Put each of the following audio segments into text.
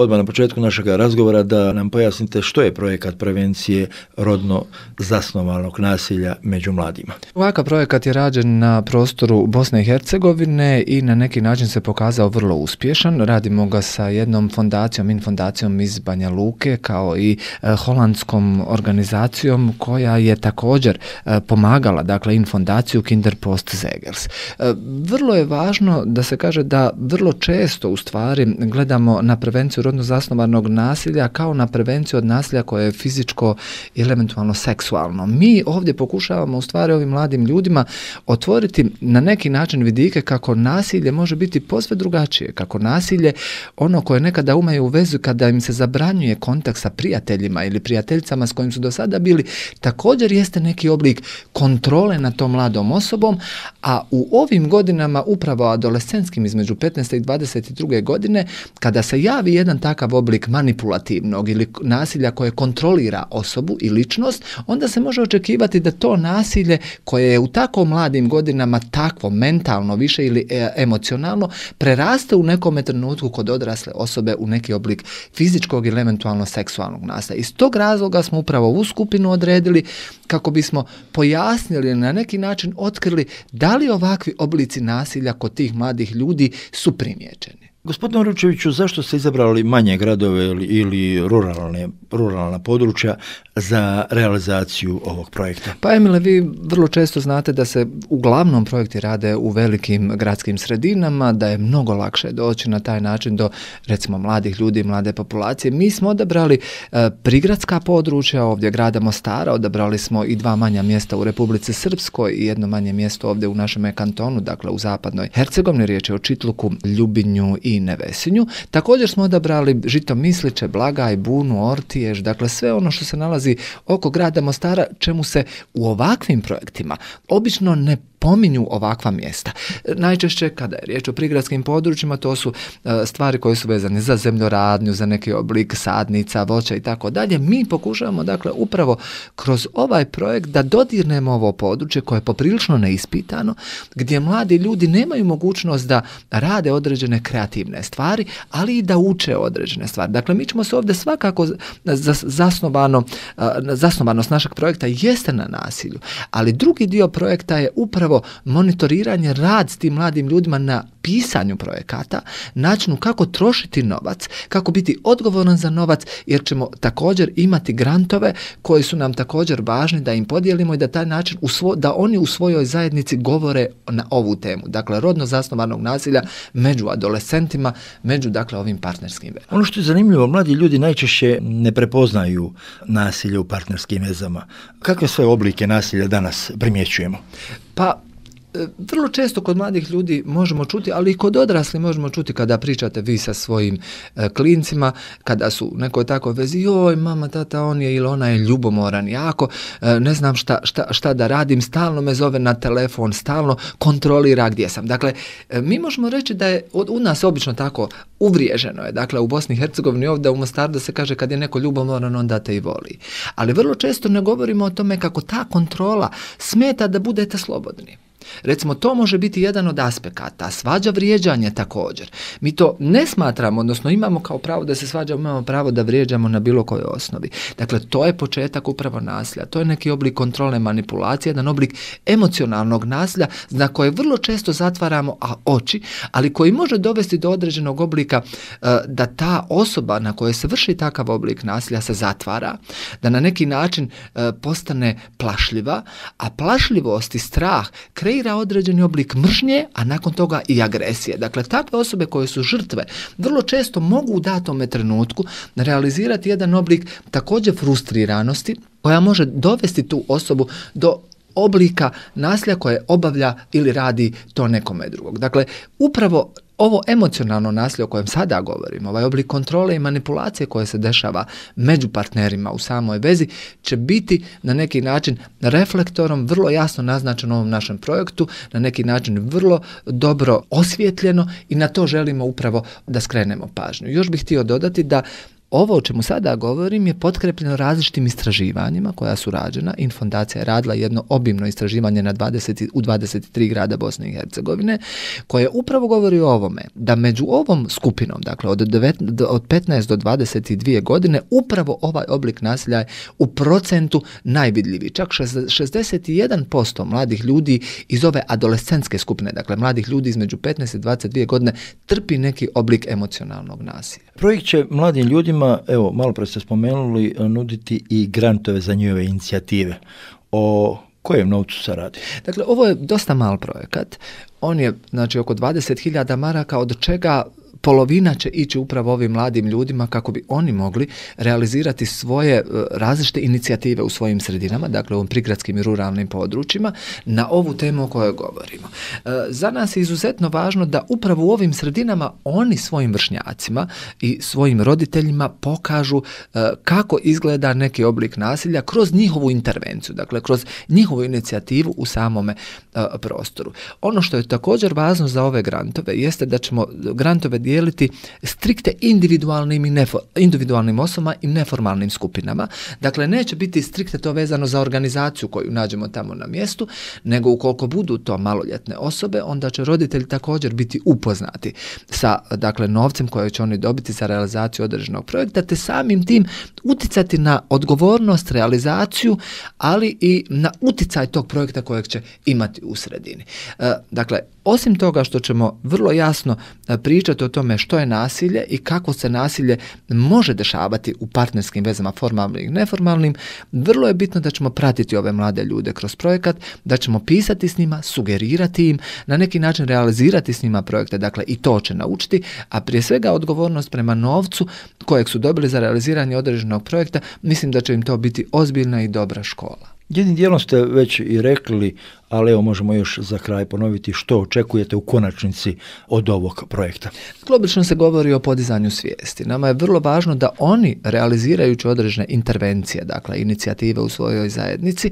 odmah na početku našeg razgovora da nam pojasnite što je projekat prevencije rodno zasnovanog nasilja među mladima. Ovakav projekat je rađen na prostoru Bosne i Hercegovine i na neki način se pokazao vrlo uspješan. Radimo ga sa jednom fondacijom, infondacijom iz Banja Luke kao i e, holandskom organizacijom koja je također e, pomagala, dakle, infondaciju Kinderpost Zegers. E, vrlo je važno da se kaže da vrlo često u stvari gledamo na prevenciju rodno zasnovanog nasilja kao na prevenciju od nasilja koje je fizičko ili eventualno seksualno. Mi ovdje pokušavamo u stvari ovim mladim ljudima otvoriti na neki način vidike kako nasilje može biti posve drugačije, kako nasilje ono koje nekada umaju u vezu kada im se zabranjuje kontakt sa prijateljima ili prijateljicama s kojim su do sada bili, također jeste neki oblik kontrole nad tom mladom osobom, a u ovim godinama upravo adolescentskim između 15. i 22. godine kada se javi jedan takav oblik manipulativnog ili nasilja koje kontrolira osobu i ličnost, onda se može očekivati da to nasilje koje je u tako mladim godinama takvo mentalno više ili e, emocionalno preraste u nekom trenutku kod odrasle osobe u neki oblik fizičkog ili eventualno seksualnog nasilja. Iz tog razloga smo upravo ovu skupinu odredili kako bismo pojasnili na neki način otkrili da li ovakvi oblici nasilja kod tih mladih ljudi su primjećeni. Gospodine Ručeviću, zašto ste izabrali manje gradove ili, ruralne, ruralna područja za realizaciju ovog projekta? Pa Emile, vi vrlo često znate da se uglavnom projekti rade u velikim gradskim sredinama, da je mnogo lakše doći na taj način do recimo mladih ljudi, mlade populacije. Mi smo odabrali e, prigradska područja ovdje grada Mostara, odabrali smo i dva manja mjesta u Republici Srpskoj i jedno manje mjesto ovdje u našem kantonu, dakle u zapadnoj Hercegovini, riječ je o Čitluku, Ljubinju i i nevesinju. Također smo odabrali žito misliće, blagaj, bunu, ortiješ, dakle sve ono što se nalazi oko grada Mostara, čemu se u ovakvim projektima obično ne pominju ovakva mjesta. Najčešće kada je riječ o prigradskim područjima to su e, stvari koje su vezane za zemljoradnju, za neki oblik sadnica, voća i tako dalje. Mi pokušavamo dakle upravo kroz ovaj projekt da dodirnemo ovo područje koje je poprilično neispitano, gdje mladi ljudi nemaju mogućnost da rade određene kreativne stvari, ali i da uče određene stvari. Dakle, mi ćemo se ovdje svakako zasnovano, e, zasnovanost našeg projekta jeste na nasilju, ali drugi dio projekta je upravo monitoriranje rad s tim mladim ljudima na pisanju projekata, načinu kako trošiti novac, kako biti odgovoran za novac, jer ćemo također imati grantove koji su nam također važni da im podijelimo i da taj način da oni u svojoj zajednici govore na ovu temu. Dakle, rodno zasnovanog nasilja među adolescentima, među dakle ovim partnerskim vezama. Ono što je zanimljivo, mladi ljudi najčešće ne prepoznaju nasilje u partnerskim vezama. Kakve sve oblike nasilja danas primjećujemo? Pop. vrlo često kod mladih ljudi možemo čuti, ali i kod odrasli možemo čuti kada pričate vi sa svojim e, klincima, kada su nekoj tako vezi, joj mama, tata, on je ili ona je ljubomoran jako, e, ne znam šta, šta, šta da radim, stalno me zove na telefon, stalno kontrolira gdje sam. Dakle, e, mi možemo reći da je od, u nas obično tako uvriježeno je, dakle u Bosni i Hercegovini ovdje u Mostaru se kaže kad je neko ljubomoran onda te i voli. Ali vrlo često ne govorimo o tome kako ta kontrola smeta da budete slobodni. Recimo, to može biti jedan od aspekata. Svađa vrijeđanje također. Mi to ne smatramo, odnosno imamo kao pravo da se svađamo, imamo pravo da vrijeđamo na bilo kojoj osnovi. Dakle, to je početak upravo nasilja. To je neki oblik kontrolne manipulacije, jedan oblik emocionalnog nasilja na koje vrlo često zatvaramo a oči, ali koji može dovesti do određenog oblika e, da ta osoba na kojoj se vrši takav oblik nasilja se zatvara, da na neki način e, postane plašljiva, a plašljivost i strah kre kreira određeni oblik mržnje, a nakon toga i agresije. Dakle, takve osobe koje su žrtve vrlo često mogu u datome trenutku realizirati jedan oblik također frustriranosti koja može dovesti tu osobu do oblika nasilja koje obavlja ili radi to nekome drugog. Dakle, upravo ovo emocionalno nasilje o kojem sada govorimo, ovaj oblik kontrole i manipulacije koje se dešava među partnerima u samoj vezi, će biti na neki način reflektorom vrlo jasno naznačeno u ovom našem projektu, na neki način vrlo dobro osvjetljeno i na to želimo upravo da skrenemo pažnju. Još bih htio dodati da ovo o čemu sada govorim je potkrepljeno različitim istraživanjima koja su rađena. Infondacija je radila jedno obimno istraživanje na 20, u 23 grada Bosne i Hercegovine koje upravo govori o ovome, da među ovom skupinom, dakle od, od 15 do 22 godine, upravo ovaj oblik nasilja je u procentu najvidljiviji. Čak 61% mladih ljudi iz ove adolescentske skupine, dakle mladih ljudi između 15 i 22 godine, trpi neki oblik emocionalnog nasilja. Projekt će mladim ljudima ima, evo, malo pre ste spomenuli, eh, nuditi i grantove za njove inicijative. O kojem novcu se radi? Dakle, ovo je dosta mal projekat. On je, znači, oko 20.000 maraka, od čega polovina će ići upravo ovim mladim ljudima kako bi oni mogli realizirati svoje e, različite inicijative u svojim sredinama, dakle u ovim prigradskim i ruralnim područjima, na ovu temu o kojoj govorimo. E, za nas je izuzetno važno da upravo u ovim sredinama oni svojim vršnjacima i svojim roditeljima pokažu e, kako izgleda neki oblik nasilja kroz njihovu intervenciju, dakle kroz njihovu inicijativu u samome prostoru. Ono što je također važno za ove grantove jeste da ćemo grantove dijeliti strikte individualnim, i individualnim osobama i neformalnim skupinama. Dakle, neće biti strikte to vezano za organizaciju koju nađemo tamo na mjestu, nego ukoliko budu to maloljetne osobe, onda će roditelji također biti upoznati sa dakle, novcem koje će oni dobiti za realizaciju određenog projekta, te samim tim uticati na odgovornost, realizaciju, ali i na uticaj tog projekta kojeg će imati u sredini. E, dakle, osim toga što ćemo vrlo jasno e, pričati o tome što je nasilje i kako se nasilje može dešavati u partnerskim vezama formalnim i neformalnim, vrlo je bitno da ćemo pratiti ove mlade ljude kroz projekat, da ćemo pisati s njima, sugerirati im, na neki način realizirati s njima projekte, dakle i to će naučiti, a prije svega odgovornost prema novcu kojeg su dobili za realiziranje određenog projekta, mislim da će im to biti ozbiljna i dobra škola. Jednim dijelom ste već i rekli, ali evo možemo još za kraj ponoviti što očekujete u konačnici od ovog projekta. Obično se govori o podizanju svijesti. Nama je vrlo važno da oni realizirajući određene intervencije, dakle inicijative u svojoj zajednici,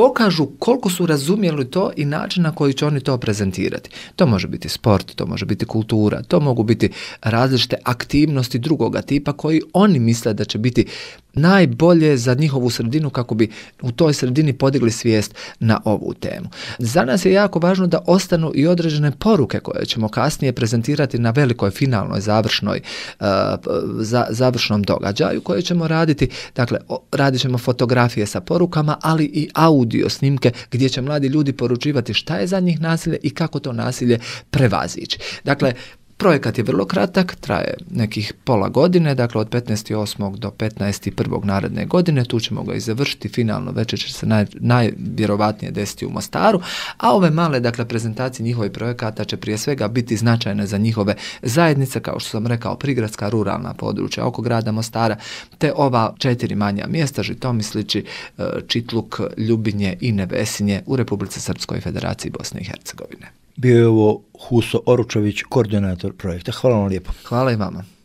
pokažu koliko su razumjeli to i način na koji će oni to prezentirati. To može biti sport, to može biti kultura, to mogu biti različite aktivnosti drugoga tipa koji oni misle da će biti najbolje za njihovu sredinu kako bi u toj sredini podigli svijest na ovu temu. Za nas je jako važno da ostanu i određene poruke koje ćemo kasnije prezentirati na velikoj finalnoj završnoj uh, za, završnom događaju koje ćemo raditi, dakle radit ćemo fotografije sa porukama, ali i audio dio snimke gdje će mladi ljudi poručivati šta je za njih nasilje i kako to nasilje prevazići. Dakle, Projekat je vrlo kratak, traje nekih pola godine, dakle od 15.8. do 15.1. naredne godine, tu ćemo ga i završiti, finalno večer će se naj, najvjerovatnije desiti u Mostaru, a ove male dakle, prezentacije njihovih projekata će prije svega biti značajne za njihove zajednice, kao što sam rekao, prigradska ruralna područja oko grada Mostara, te ova četiri manja mjesta, Žitomislići, e, Čitluk, Ljubinje i Nevesinje u Republice Srpskoj federaciji Bosne i Hercegovine. Bio je ovo Huso Oručović, koordinator projekta. Hvala vam lijepo. Hvala i vama.